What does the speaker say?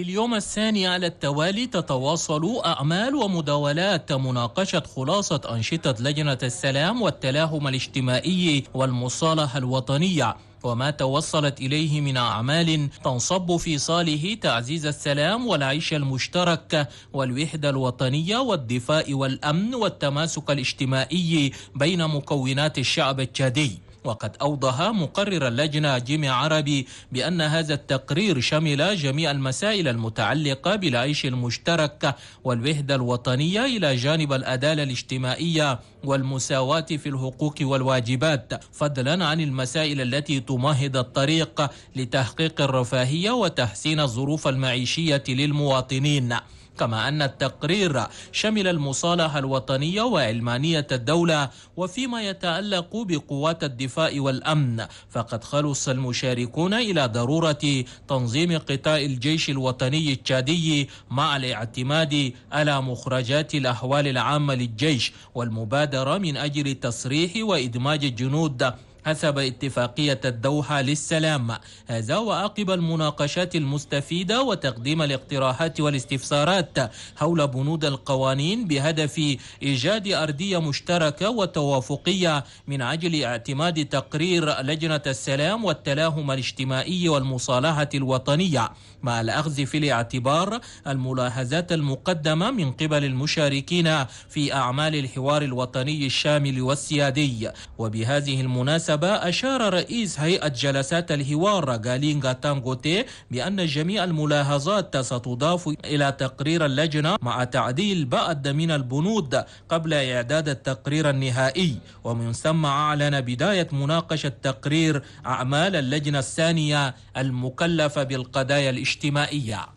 اليوم الثاني على التوالي تتواصل أعمال ومداولات مناقشة خلاصة أنشطة لجنة السلام والتلاهم الاجتماعي والمصالحة الوطنية وما توصلت إليه من أعمال تنصب في صاله تعزيز السلام والعيش المشترك والوحدة الوطنية والدفاع والأمن والتماسك الاجتماعي بين مكونات الشعب التشادي وقد أوضح مقرر اللجنة جيمي عربي بأن هذا التقرير شمل جميع المسائل المتعلقة بالعيش المشترك والوحدة الوطنية إلى جانب الأدالة الاجتماعية والمساواة في الحقوق والواجبات فضلا عن المسائل التي تمهد الطريق لتحقيق الرفاهية وتحسين الظروف المعيشية للمواطنين كما أن التقرير شمل المصالحة الوطنية وعلمانية الدولة وفيما يتعلق بقوات الدفاع والأمن فقد خلص المشاركون إلى ضرورة تنظيم قطاع الجيش الوطني التشادي مع الاعتماد على مخرجات الأحوال العامة للجيش والمبادرة من أجل تصريح وإدماج الجنود حسب اتفاقية الدوحة للسلام هذا وعقب المناقشات المستفيدة وتقديم الاقتراحات والاستفسارات حول بنود القوانين بهدف إيجاد أرضية مشتركة وتوافقية من أجل اعتماد تقرير لجنة السلام والتلاهم الاجتماعي والمصالحة الوطنية مع الأخذ في الاعتبار الملاحظات المقدمة من قبل المشاركين في أعمال الحوار الوطني الشامل والسيادي وبهذه المناسبة المكتبة أشار رئيس هيئة جلسات الحوار غالينغا تانغوتي بأن جميع الملاحظات ستضاف إلى تقرير اللجنة مع تعديل بعض من البنود قبل إعداد التقرير النهائي ومن ثم أعلن بداية مناقشة تقرير أعمال اللجنة الثانية المكلفة بالقضايا الاجتماعية